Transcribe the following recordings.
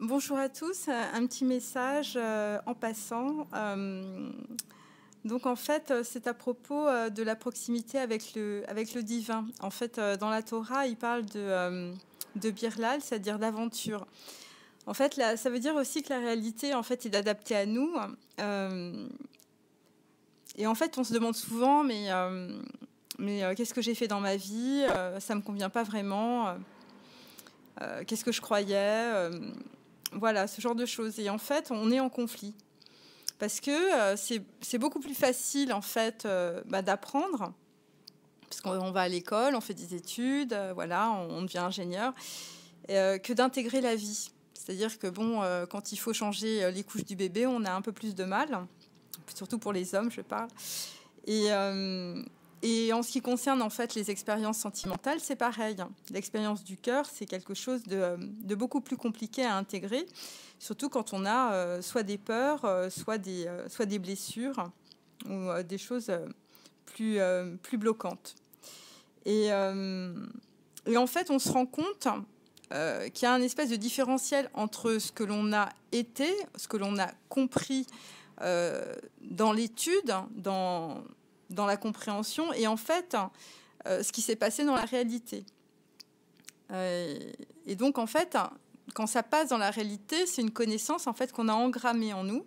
Bonjour à tous. Un petit message euh, en passant. Euh, donc en fait, euh, c'est à propos de la proximité avec le, avec le divin. En fait, dans la Torah, il parle de, birlal, c'est-à-dire d'aventure. En fait, ça veut dire aussi que la réalité, en fait, est adaptée à nous. et en fait, on se demande souvent, mais, mais qu'est-ce que j'ai fait dans ma vie Ça ne me convient pas vraiment. qu'est-ce que je croyais voilà, ce genre de choses. Et en fait, on est en conflit. Parce que euh, c'est beaucoup plus facile, en fait, euh, bah, d'apprendre. Parce qu'on va à l'école, on fait des études, euh, voilà, on, devient ingénieur, que d'intégrer la vie. C'est-à-dire que bon, quand il faut changer les couches du bébé, on a un peu plus de mal, surtout pour les hommes, je parle. Et, et en ce qui concerne en fait les expériences sentimentales, c'est pareil. L'expérience du cœur, c'est quelque chose de, euh, beaucoup plus compliqué à intégrer, surtout quand on a euh, soit des peurs, euh, soit, des, soit des blessures ou des choses plus, plus bloquantes. Et, et, en fait, on se rend compte qu'il y a un espèce de différentiel entre ce que l'on a été, ce que l'on a compris dans l'étude, dans dans la compréhension et en fait euh, ce qui s'est passé dans la réalité. Euh, et donc en fait, quand ça passe dans la réalité, c'est une connaissance en fait qu'on a engrammée en nous,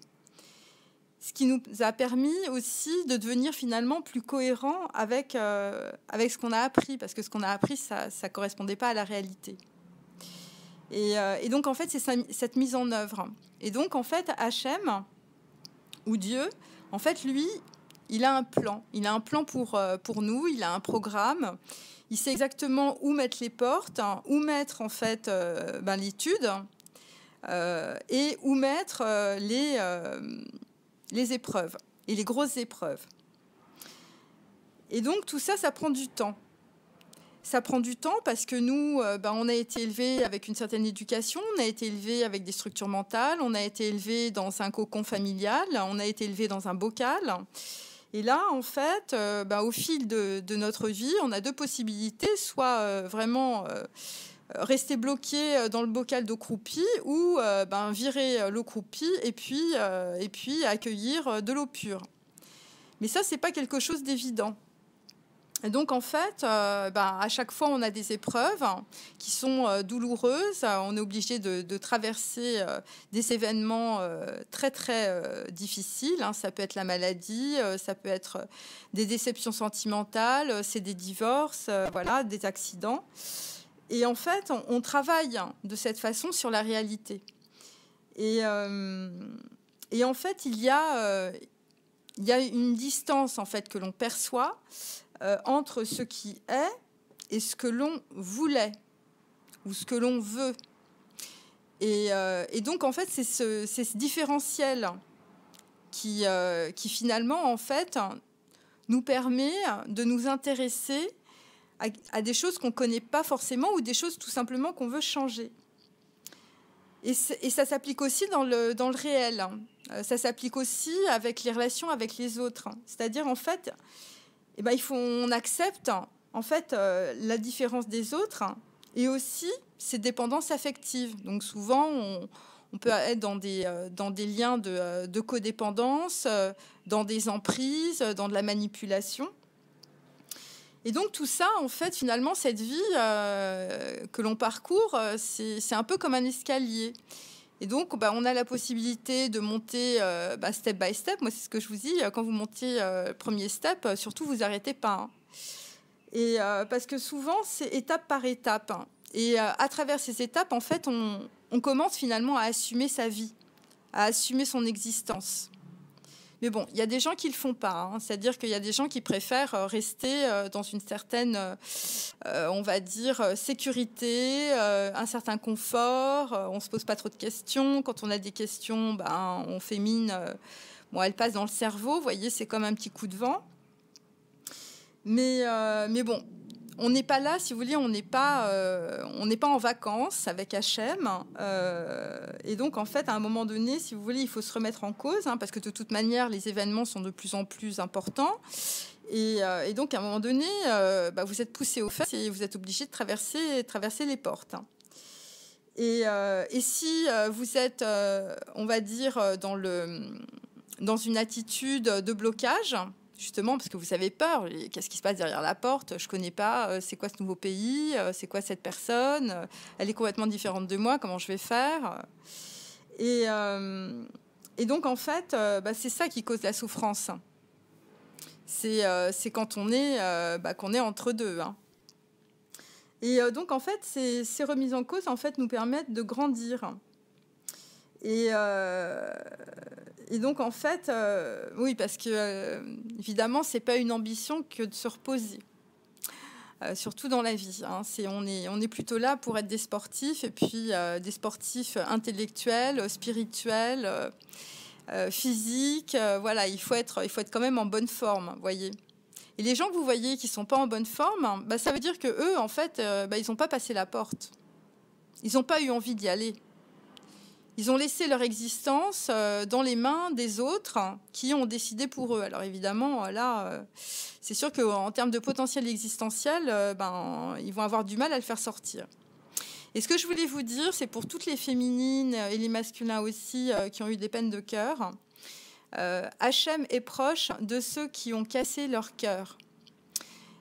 ce qui nous a permis aussi de devenir finalement plus cohérent avec, euh, avec ce qu'on a appris, parce que ce qu'on a appris, ça ne correspondait pas à la réalité. Et, et donc en fait, c'est cette mise en œuvre. Et donc en fait, Hachem, ou Dieu, en fait, lui, il a un plan. Il a un plan pour, euh, pour nous, il a un programme. Il sait exactement où mettre les portes, hein, où mettre en fait euh, ben, l'étude euh, et où mettre les, les épreuves et les grosses épreuves. Et donc tout ça, ça prend du temps. Ça prend du temps parce que nous, ben, on a été élevés avec une certaine éducation, on a été élevés avec des structures mentales, on a été élevés dans un cocon familial, on a été élevés dans un bocal. Et là, en fait, euh, bah, au fil de, notre vie, on a deux possibilités, soit euh, vraiment euh, rester bloqué dans le bocal d'eau croupie ou ben, virer l'eau croupie et puis, et puis accueillir de l'eau pure. Mais ça, n'est pas quelque chose d'évident. Et donc en fait, euh, bah, à chaque fois, on a des épreuves qui sont euh, douloureuses. On est obligé de, traverser euh, des événements très très difficiles. Hein. Ça peut être la maladie, ça peut être des déceptions sentimentales, c'est des divorces, voilà, des accidents. Et en fait, on, travaille de cette façon sur la réalité. Et, en fait, il y a il y a une distance en fait que l'on perçoit euh, entre ce qui est et ce que l'on voulait ou ce que l'on veut. Et, euh, donc, en fait, c'est ce, différentiel euh, qui, finalement, en fait, nous permet de nous intéresser à, des choses qu'on ne connaît pas forcément ou des choses tout simplement qu'on veut changer. Et, et ça s'applique aussi dans le, dans le réel. Ça s'applique aussi avec les relations avec les autres. C'est-à-dire, en fait, eh ben, on accepte en fait euh, la différence des autres et aussi ses dépendances affectives. Donc souvent on, peut être dans des, euh, dans des liens de, euh, de codépendance, dans des emprises, dans de la manipulation. Et donc tout ça, en fait, finalement, cette vie que l'on parcourt, c'est un peu comme un escalier. Et donc, bah, on a la possibilité de monter euh, bah, step by step. Moi, c'est ce que je vous dis. Euh, quand vous montez le euh, premier step, surtout, vous arrêtez pas. Hein. parce que souvent, c'est étape par étape. Hein. Et à travers ces étapes, en fait, on commence finalement à assumer sa vie, à assumer son existence. Mais bon, il y a des gens qui le font pas. Hein. C'est-à-dire qu'il y a des gens qui préfèrent euh, rester euh, dans une certaine, euh, on va dire, sécurité, un certain confort. On se pose pas trop de questions. Quand on a des questions, ben, on fait mine. bon, elles passent dans le cerveau. Vous voyez, c'est comme un petit coup de vent. Mais, mais bon, on n'est pas là, si vous voulez, on n'est pas, euh, on n'est pas en vacances avec HM. et donc, en fait, à un moment donné, si vous voulez, il faut se remettre en cause, hein, parce que de toute manière, les événements sont de plus en plus importants. Et, euh, donc, à un moment donné, bah, vous êtes poussé au fait, et vous êtes obligé de traverser, traverser les portes. Hein. Et, et, si vous êtes, on va dire, dans, le, dans une attitude de blocage, justement, parce que vous avez peur. Qu'est-ce qui se passe derrière la porte Je connais pas. Euh, c'est quoi ce nouveau pays euh, C'est quoi cette personne euh, Elle est complètement différente de moi. Comment je vais faire et, donc, en fait, bah, c'est ça qui cause la souffrance. C'est quand on est, bah, qu'on est entre deux. Hein. Et donc, en fait, ces, ces, remises en cause, en fait, nous permettent de grandir. Et, euh, et, donc, en fait, euh, oui, parce que euh, évidemment, c'est pas une ambition que de se reposer. surtout dans la vie. Hein. on, est, on, est, plutôt là pour être des sportifs, et puis des sportifs intellectuels, spirituels, physiques. voilà, il faut, être, il faut être quand même en bonne forme, voyez. Et les gens que vous voyez qui sont pas en bonne forme, bah, ça veut dire que eux, en fait, bah, ils n'ont pas passé la porte. Ils n'ont pas eu envie d'y aller. Ils ont laissé leur existence euh, dans les mains des autres qui ont décidé pour eux. Alors évidemment, euh, là, euh, c'est sûr qu'en termes de potentiel existentiel, ben, ils vont avoir du mal à le faire sortir. Et ce que je voulais vous dire, c'est pour toutes les féminines et les masculins aussi qui ont eu des peines de cœur, Hm est proche de ceux qui ont cassé leur cœur.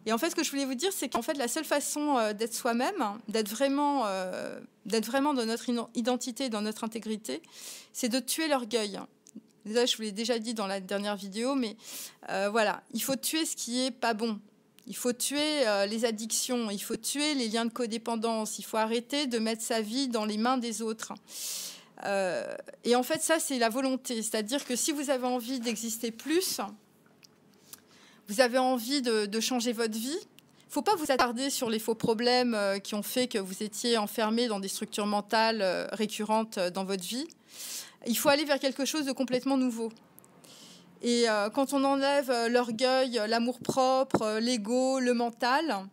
Et en fait, ce que je voulais vous dire, c'est qu'en fait, la seule façon euh, d'être soi-même, d'être vraiment, euh, d'être vraiment dans notre identité, dans notre intégrité, c'est de tuer l'orgueil. Déjà, je vous l'ai déjà dit dans la dernière vidéo, mais euh, voilà, il faut tuer ce qui est pas bon. Il faut tuer les addictions, il faut tuer les liens de codépendance, il faut arrêter de mettre sa vie dans les mains des autres. et en fait, ça, c'est la volonté. C'est-à-dire que si vous avez envie d'exister plus, vous avez envie de, changer votre vie, Il ne faut pas vous attarder sur les faux problèmes euh, qui ont fait que vous étiez enfermé dans des structures mentales euh, récurrentes euh, dans votre vie. Il faut aller vers quelque chose de complètement nouveau. Et quand on enlève l'orgueil, l'amour-propre, l'ego, le mental,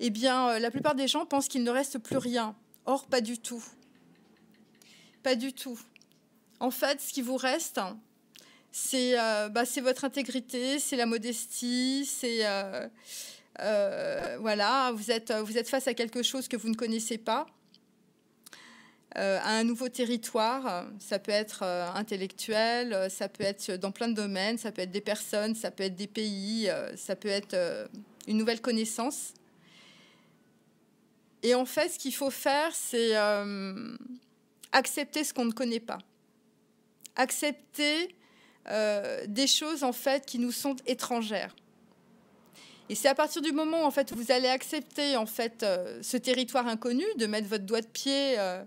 eh bien, la plupart des gens pensent qu'il ne reste plus rien. Or, pas du tout. Pas du tout. En fait, ce qui vous reste, euh, bah, c'est votre intégrité, c'est la modestie, c'est euh, euh, voilà, vous êtes face à quelque chose que vous ne connaissez pas, à un nouveau territoire. Ça peut être intellectuel, ça peut être dans plein de domaines, ça peut être des personnes, ça peut être des pays, ça peut être une nouvelle connaissance. Et en fait, ce qu'il faut faire, c'est accepter ce qu'on ne connaît pas. Accepter euh, des choses en fait qui nous sont étrangères. Et c'est à partir du moment en fait où vous allez accepter en fait euh, ce territoire inconnu, de mettre votre doigt de pied euh,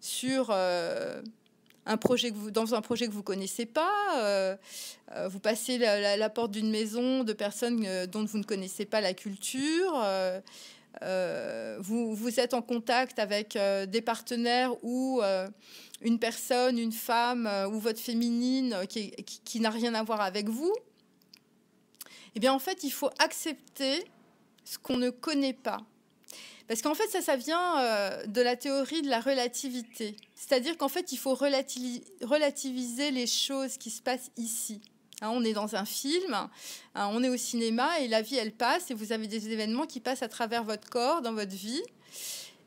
sur un projet que vous, dans un projet que vous connaissez pas, vous passez la porte d'une maison de personnes dont vous ne connaissez pas la culture. Euh, vous, êtes en contact avec euh, des partenaires ou euh, une personne, une femme ou votre féminine qui, qui n'a rien à voir avec vous, eh bien en fait, il faut accepter ce qu'on ne connaît pas. Parce qu'en fait, ça, ça vient de la théorie de la relativité. C'est-à-dire qu'en fait, il faut relativiser les choses qui se passent ici. Hein, on est dans un film, hein, on est au cinéma et la vie, elle passe et vous avez des événements qui passent à travers votre corps, dans votre vie.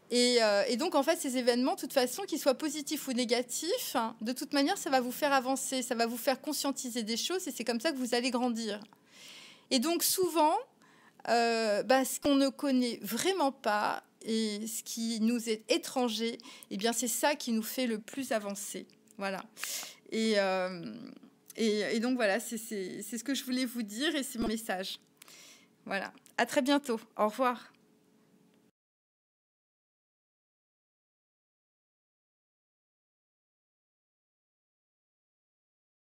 Et, euh, donc, en fait, ces événements, de toute façon, qu'ils soient positifs ou négatifs, hein, de toute manière, ça va vous faire avancer, ça va vous faire conscientiser des choses et c'est comme ça que vous allez grandir. Et donc, souvent, euh, bah, ce qu'on ne connaît vraiment pas et ce qui nous est étranger, eh bien, c'est ça qui nous fait le plus avancer. Voilà. Et. Euh, et, donc voilà, c'est ce que je voulais vous dire et c'est mon message. Voilà, à très bientôt. Au revoir.